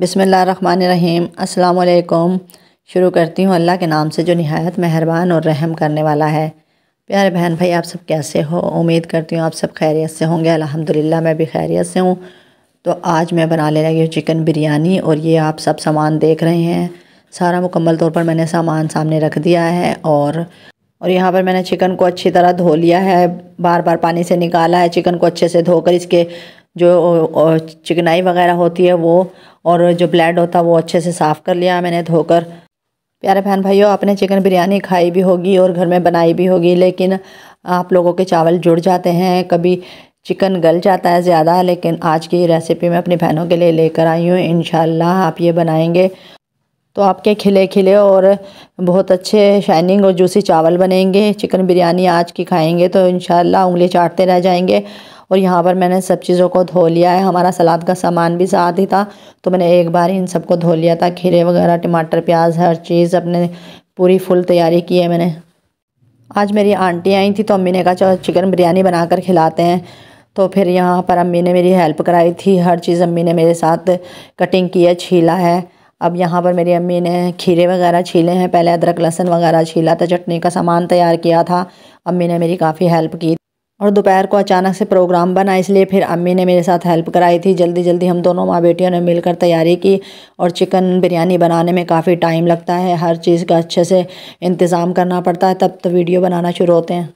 बिसमीम अल्लाम शुरू करती हूँ अल्लाह के नाम से जो नहायत मेहरबान और रहम करने वाला है प्यारे बहन भाई आप सब कैसे हो उम्मीद करती हूँ आप सब खैरियत से होंगे अल्हम्दुलिल्लाह मैं भी खैरियत से हूँ तो आज मैं बनाने लगी हूँ चिकन बिरयानी और ये आप सब सामान देख रहे हैं सारा मुकम्मल तौर पर मैंने सामान सामने रख दिया है और और यहाँ पर मैंने चिकन को अच्छी तरह धो लिया है बार बार पानी से निकाला है चिकन को अच्छे से धोकर इसके जो चिकनाई वगैरह होती है वो और जो ब्लड होता है वो अच्छे से साफ़ कर लिया मैंने धोकर प्यारे बहन भाइयों आपने चिकन बिरयानी खाई भी होगी और घर में बनाई भी होगी लेकिन आप लोगों के चावल जुड़ जाते हैं कभी चिकन गल जाता है ज़्यादा लेकिन आज की रेसिपी मैं अपनी बहनों के लिए लेकर आई हूँ इन आप ये बनाएंगे तो आपके खिले खिले और बहुत अच्छे शाइनिंग और जूसी चावल बनेंगे चिकन बिरयानी आज की खाएंगे तो इन उंगली चाटते रह जाएंगे और यहाँ पर मैंने सब चीज़ों को धो लिया है हमारा सलाद का सामान भी साथ ही था तो मैंने एक बार इन सबको धो लिया था खीरे वगैरह टमाटर प्याज हर चीज़ अपने पूरी फुल तैयारी की है मैंने आज मेरी आंटी आई थी तो अम्मी ने कहा चलो चिकन बिरयानी बना कर खिलाते हैं तो फिर यहाँ पर अम्मी ने मेरी हेल्प कराई थी हर चीज़ अम्मी ने मेरे साथ कटिंग की है छीला है अब यहाँ पर मेरी अम्मी ने खीरे वगैरह छीले हैं पहले अदरक लहसुन वगैरह छीला था चटनी का सामान तैयार किया था अम्मी ने मेरी काफ़ी हेल्प की और दोपहर को अचानक से प्रोग्राम बना इसलिए फिर अम्मी ने मेरे साथ हेल्प कराई थी जल्दी जल्दी हम दोनों माँ बेटियों ने मिलकर तैयारी की और चिकन बिरयानी बनाने में काफ़ी टाइम लगता है हर चीज़ का अच्छे से इंतज़ाम करना पड़ता है तब तो वीडियो बनाना शुरू होते हैं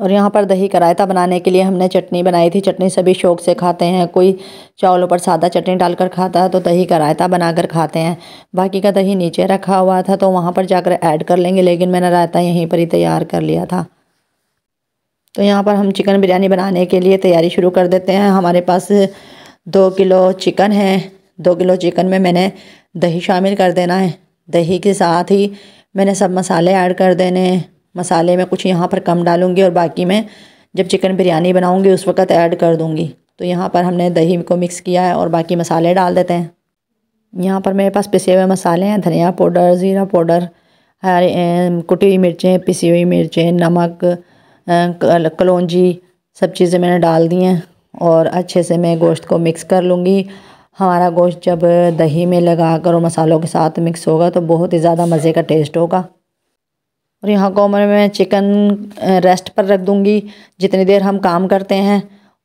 और यहाँ पर दही करायता बनाने के लिए हमने चटनी बनाई थी चटनी सभी शौक से खाते हैं कोई चावलों पर सादा चटनी डालकर खाता है तो दही करायता बनाकर खाते हैं बाकी का दही नीचे रखा हुआ था तो वहाँ पर जाकर ऐड कर लेंगे लेकिन मैंने रायता यहीं पर ही तैयार कर लिया था तो यहाँ पर हम चिकन बिरयानी बनाने के लिए तैयारी शुरू कर देते हैं हमारे पास दो किलो चिकन है दो किलो चिकन में मैंने दही शामिल कर देना है दही के साथ ही मैंने सब मसाले ऐड कर देने मसाले में कुछ यहाँ पर कम डालूँगी और बाकी मैं जब चिकन बिरयानी बनाऊँगी उस वक्त ऐड कर दूँगी तो यहाँ पर हमने दही को मिक्स किया है और बाकी मसाले डाल देते हैं यहाँ पर मेरे पास पिसे हुए मसाले हैं धनिया पाउडर ज़ीरा पाउडर हरी कुटी हुई मिर्चें पिसी हुई मिर्चें नमक कलौजी सब चीज़ें मैंने डाल दी हैं और अच्छे से मैं गोश्त को मिक्स कर लूँगी हमारा गोश्त जब दही में लगा कर और मसालों के साथ मिक्स होगा तो बहुत ही ज़्यादा मज़े का टेस्ट होगा और यहाँ को मैं चिकन रेस्ट पर रख दूँगी जितनी देर हम काम करते हैं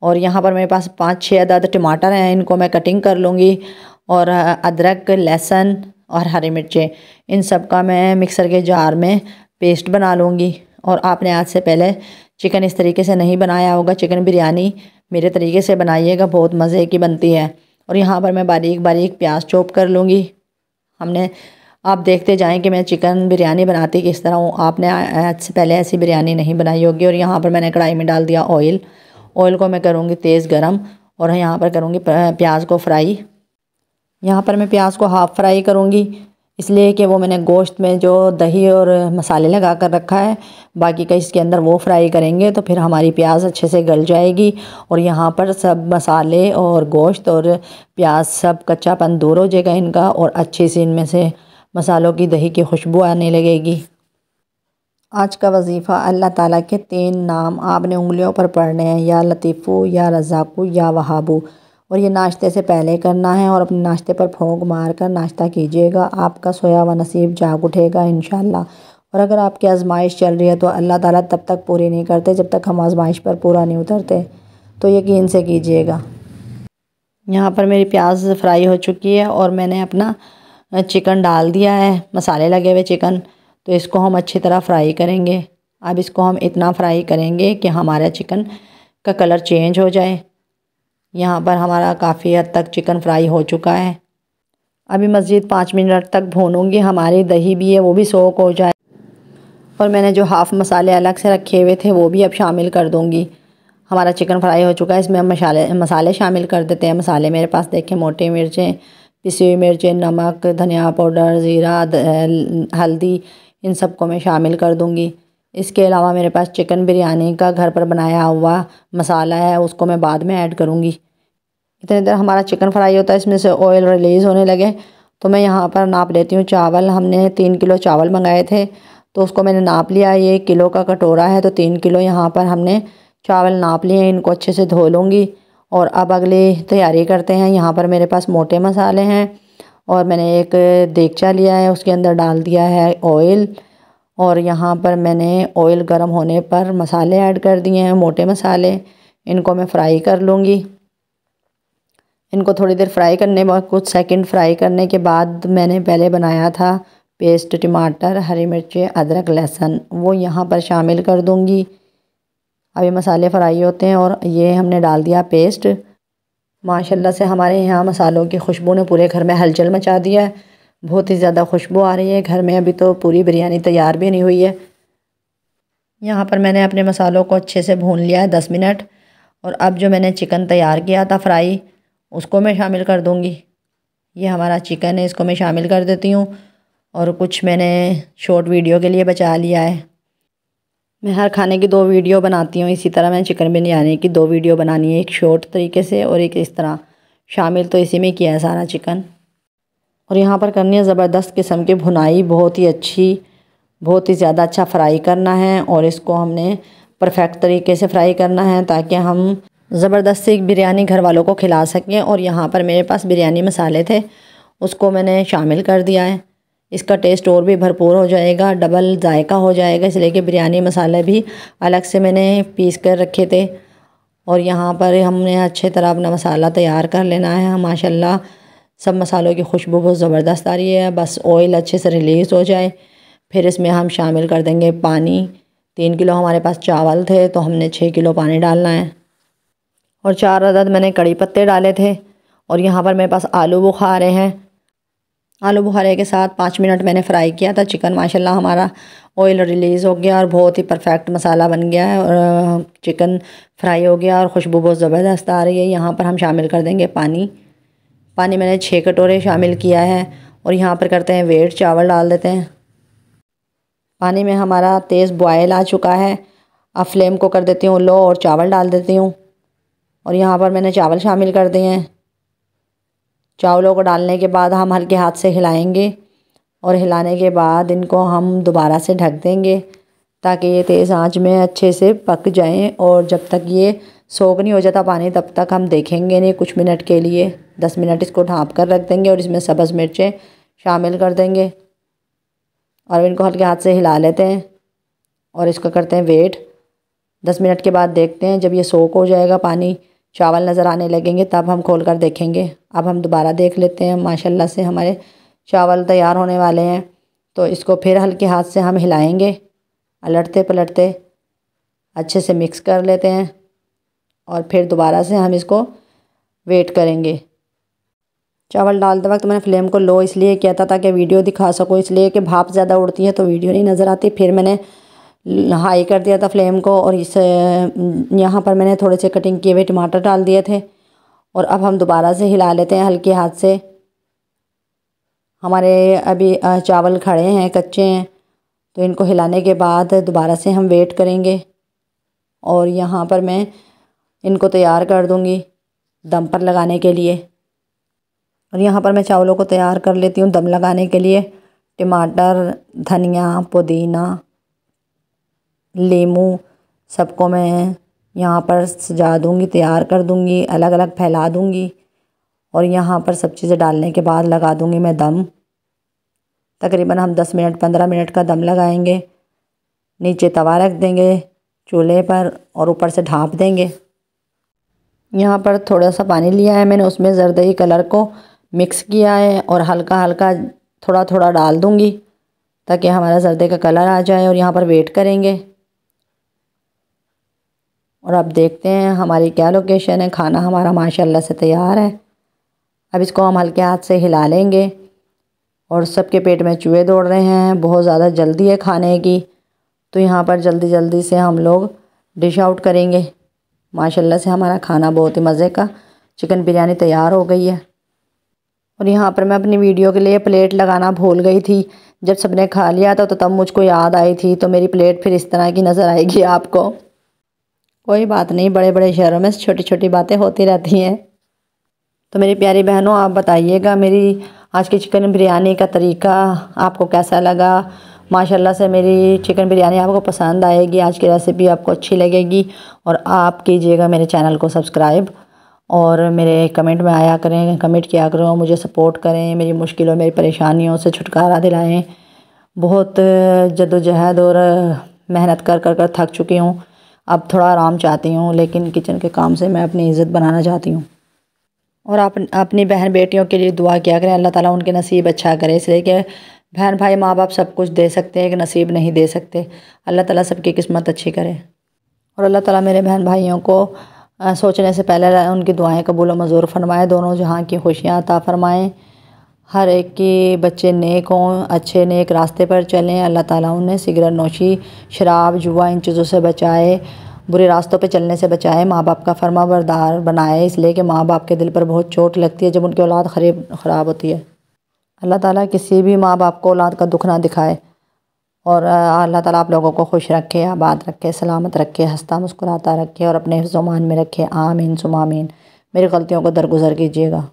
और यहाँ पर मेरे पास पाँच छः अदद टमाटर हैं इनको मैं कटिंग कर लूँगी और अदरक लहसुन और हरी मिर्चें इन सब का मैं मिक्सर के जार में पेस्ट बना लूँगी और आपने आज से पहले चिकन इस तरीके से नहीं बनाया होगा चिकन बिरयानी मेरे तरीके से बनाइएगा बहुत मज़े की बनती है और यहाँ पर मैं बारीक बारीक प्याज चॉप कर लूँगी हमने आप देखते जाएं कि मैं चिकन बिरयानी बनाती किस तरह हूँ आपने आज से पहले ऐसी बिरयानी नहीं बनाई होगी और यहाँ पर मैंने कढ़ाई में डाल दिया ऑयल ऑयल को मैं करूँगी तेज़ गर्म और यहाँ पर करूँगी प्याज को फ्राई यहाँ पर मैं प्याज को हाफ़ फ्राई करूँगी इसलिए कि वो मैंने गोश्त में जो दही और मसाले लगा कर रखा है बाकी का इसके अंदर वो फ्राई करेंगे तो फिर हमारी प्याज अच्छे से गल जाएगी और यहाँ पर सब मसाले और गोश्त और प्याज सब कच्चापन दूर हो जाएगा इनका और अच्छे से इनमें से मसालों की दही की खुशबू आने लगेगी आज का वजीफ़ा अल्लाह ताला के तीन नाम आपने उंगलियों पर पढ़ने हैं या लतीफ़ू या रज़ाकू या वहाबू और ये नाश्ते से पहले करना है और अपने नाश्ते पर फोंक मार कर नाश्ता कीजिएगा आपका सोया हुआ नसीब जाग उठेगा इन और अगर आपकी आजमाइश चल रही है तो अल्लाह ताला तब तक पूरी नहीं करते जब तक हम आजमाइश पर पूरा नहीं उतरते तो यकीन से कीजिएगा यहाँ पर मेरी प्याज फ्राई हो चुकी है और मैंने अपना चिकन डाल दिया है मसाले लगे हुए चिकन तो इसको हम अच्छी तरह फ्राई करेंगे अब इसको हम इतना फ्राई करेंगे कि हमारा चिकन का कलर चेंज हो जाए यहाँ पर हमारा काफ़ी हद तक चिकन फ्राई हो चुका है अभी मज़ीद पाँच मिनट तक भूनूंगी हमारी दही भी है वो भी सोख हो जाए और मैंने जो हाफ़ मसाले अलग से रखे हुए थे वो भी अब शामिल कर दूँगी हमारा चिकन फ्राई हो चुका है इसमें हम मसाले मसाले शामिल कर देते हैं मसाले मेरे पास देखें मोटी मिर्चें पिसी हुई मिर्चें नमक धनिया पाउडर ज़ीरा हल्दी इन सब को मैं शामिल कर दूँगी इसके अलावा मेरे पास चिकन बिरयानी का घर पर बनाया हुआ मसाला है उसको मैं बाद में ऐड करूँगी इतने देर हमारा चिकन फ्राई होता है इसमें से ऑयल रिलीज़ होने लगे तो मैं यहाँ पर नाप लेती हूँ चावल हमने तीन किलो चावल मंगाए थे तो उसको मैंने नाप लिया ये किलो का कटोरा है तो तीन किलो यहाँ पर हमने चावल नाप लिए इनको अच्छे से धो लूँगी और अब अगली तैयारी करते हैं यहाँ पर मेरे पास मोटे मसाले हैं और मैंने एक देगचा लिया है उसके अंदर डाल दिया है ऑयल और यहाँ पर मैंने ऑयल गर्म होने पर मसाले ऐड कर दिए हैं मोटे मसाले इनको मैं फ्राई कर लूँगी इनको थोड़ी देर फ्राई करने कुछ सेकंड फ्राई करने के बाद मैंने पहले बनाया था पेस्ट टमाटर हरी मिर्ची अदरक लहसुन वो यहाँ पर शामिल कर दूँगी अभी मसाले फ्राई होते हैं और ये हमने डाल दिया पेस्ट माशाल्लाह से हमारे यहाँ मसालों की खुशबू ने पूरे घर में हलचल मचा दिया है बहुत ही ज़्यादा खुशबू आ रही है घर में अभी तो पूरी बिरयानी तैयार भी नहीं हुई है यहाँ पर मैंने अपने मसालों को अच्छे से भून लिया है दस मिनट और अब जो मैंने चिकन तैयार किया था फ्राई उसको मैं शामिल कर दूँगी ये हमारा चिकन है इसको मैं शामिल कर देती हूँ और कुछ मैंने शॉर्ट वीडियो के लिए बचा लिया है मैं हर खाने की दो वीडियो बनाती हूँ इसी तरह मैं चिकन बिरयानी की दो वीडियो बनानी है एक शॉर्ट तरीके से और एक इस तरह शामिल तो इसी में किया है सारा चिकन और यहाँ पर करनी है ज़बरदस्त किस्म की भुनाई बहुत ही अच्छी बहुत ही ज़्यादा अच्छा फ्राई करना है और इसको हमने परफेक्ट तरीके से फ्राई करना है ताकि हम ज़बरदस्ती बिरयानी घर वालों को खिला सकें और यहाँ पर मेरे पास बिरयानी मसाले थे उसको मैंने शामिल कर दिया है इसका टेस्ट और भी भरपूर हो जाएगा डबल जायका हो जाएगा इसलिए कि बिरयानी मसाले भी अलग से मैंने पीस कर रखे थे और यहाँ पर हमने अच्छे तरह अपना मसाला तैयार कर लेना है माशाल्लाह सब मसालों की खुशबू बहुत ज़बरदस्त आ रही है बस ऑयल अच्छे से रिलीज़ हो जाए फिर इसमें हम शामिल कर देंगे पानी तीन किलो हमारे पास चावल थे तो हमने छः किलो पानी डालना है और चार अदद मैंने कड़ी पत्ते डाले थे और यहाँ पर मेरे पास आलू बुखारे हैं आलू बुखारे के साथ पाँच मिनट मैंने फ्राई किया था चिकन माशाल्लाह हमारा ऑयल रिलीज़ हो गया और बहुत ही परफेक्ट मसाला बन गया है और चिकन फ्राई हो गया और खुशबू बहुत ज़बरदस्त आ रही है यहाँ पर हम शामिल कर देंगे पानी पानी मैंने छः कटोरे शामिल किया है और यहाँ पर करते हैं वेट चावल डाल देते हैं पानी में हमारा तेज़ बॉयल आ चुका है अब फ्लेम को कर देती हूँ लो और चावल डाल देती हूँ और यहाँ पर मैंने चावल शामिल कर दिए हैं चावलों को डालने के बाद हम हल्के हाथ से हिलाएंगे और हिलाने के बाद इनको हम दोबारा से ढक देंगे ताकि ये तेज़ आंच में अच्छे से पक जाएं और जब तक ये सोख नहीं हो जाता पानी तब तक हम देखेंगे नहीं कुछ मिनट के लिए दस मिनट इसको ढाँप कर रख देंगे और इसमें सब्ज़ मिर्चें शामिल कर देंगे और इनको हल्के हाथ से हिला लेते हैं और इसको करते हैं वेट दस मिनट के बाद देखते हैं जब ये सोख हो जाएगा पानी चावल नज़र आने लगेंगे तब हम खोल कर देखेंगे अब हम दोबारा देख लेते हैं माशाल्लाह से हमारे चावल तैयार होने वाले हैं तो इसको फिर हल्के हाथ से हम हिलाएंगे पलटते पलटते अच्छे से मिक्स कर लेते हैं और फिर दोबारा से हम इसको वेट करेंगे चावल डालते वक्त मैंने फ्लेम को लो इसलिए किया था ताकि वीडियो दिखा सकूँ इसलिए कि भाप ज़्यादा उड़ती है तो वीडियो नहीं नज़र आती फिर मैंने हाई कर दिया था फ्लेम को और इस यहाँ पर मैंने थोड़े से कटिंग किए हुए टमाटर डाल दिए थे और अब हम दोबारा से हिला लेते हैं हल्के हाथ से हमारे अभी चावल खड़े हैं कच्चे हैं तो इनको हिलाने के बाद दोबारा से हम वेट करेंगे और यहाँ पर मैं इनको तैयार कर दूँगी दम पर लगाने के लिए और यहाँ पर मैं चावलों को तैयार कर लेती हूँ दम लगाने के लिए टमाटर धनिया पुदीना लेमू सबको मैं यहाँ पर सजा दूँगी तैयार कर दूँगी अलग अलग फैला दूँगी और यहाँ पर सब चीज़ें डालने के बाद लगा दूँगी मैं दम तकरीबन हम दस मिनट पंद्रह मिनट का दम लगाएंगे नीचे तवा रख देंगे चूल्हे पर और ऊपर से ढाँप देंगे यहाँ पर थोड़ा सा पानी लिया है मैंने उसमें जरदई कलर को मिक्स किया है और हल्का हल्का थोड़ा थोड़ा डाल दूँगी ताकि हमारा जर्दे का कलर आ जाए और यहाँ पर वेट करेंगे और अब देखते हैं हमारी क्या लोकेशन है खाना हमारा माशाल्लाह से तैयार है अब इसको हम हल्के हाथ से हिला लेंगे और सबके पेट में चूहे दौड़ रहे हैं बहुत ज़्यादा जल्दी है खाने की तो यहाँ पर जल्दी जल्दी से हम लोग डिश आउट करेंगे माशाल्लाह से हमारा खाना बहुत ही मज़े का चिकन बिरयानी तैयार हो गई है और यहाँ पर मैं अपनी वीडियो के लिए प्लेट लगाना भूल गई थी जब सबने खा लिया था तो तब मुझको याद आई थी तो मेरी प्लेट फिर इस तरह की नज़र आएगी आपको कोई बात नहीं बड़े बड़े शहरों में छोटी छोटी बातें होती रहती हैं तो मेरी प्यारी बहनों आप बताइएगा मेरी आज की चिकन बिरयानी का तरीका आपको कैसा लगा माशाल्लाह से मेरी चिकन बिरयानी आपको पसंद आएगी आज की रेसिपी आपको अच्छी लगेगी और आप कीजिएगा मेरे चैनल को सब्सक्राइब और मेरे कमेंट में आया करें कमेंट किया करो मुझे सपोर्ट करें मेरी मुश्किलों मेरी परेशानियों से छुटकारा दिलाएँ बहुत जदोजहद और मेहनत कर कर कर थक चुकी हूँ अब थोड़ा आराम चाहती हूँ लेकिन किचन के काम से मैं अपनी इज़्ज़त बनाना चाहती हूँ और आप अपनी बहन बेटियों के लिए दुआ किया करें अल्लाह ताला उनके नसीब अच्छा करे इसलिए कि बहन भाई माँ बाप सब कुछ दे सकते हैं एक नसीब नहीं दे सकते अल्लाह ताला सबकी किस्मत अच्छी करे और अल्लाह ताला मेरे बहन भाइयों को सोचने से पहले उनकी दुआएँ कबूल मंजूर फरमाएँ दोनों जहाँ की खुशियाँ अता फरमाएँ हर एक के बच्चे नेक हों अच्छे नेक रास्ते पर चलें अल्लाह ताला उन्हें सिगरेट नोशी शराब जुआ इन चीज़ों से बचाए बुरे रास्तों पर चलने से बचाए माँ बाप का फर्मा बरदार बनाए इसलिए कि माँ बाप के दिल पर बहुत चोट लगती है जब उनकी औलाद खरीब ख़राब होती है अल्लाह ताला किसी भी माँ बाप को औलाद का दुख ना दिखाए और अल्लाह ताला आप लोगों को खुश रखे आबाद रखे सलामत रखे हंसता मुस्कुराता रखे और अपने हिफ्ज़मान में रखे आमीन सुमामीन मेरी गलतियों को दरगुजर कीजिएगा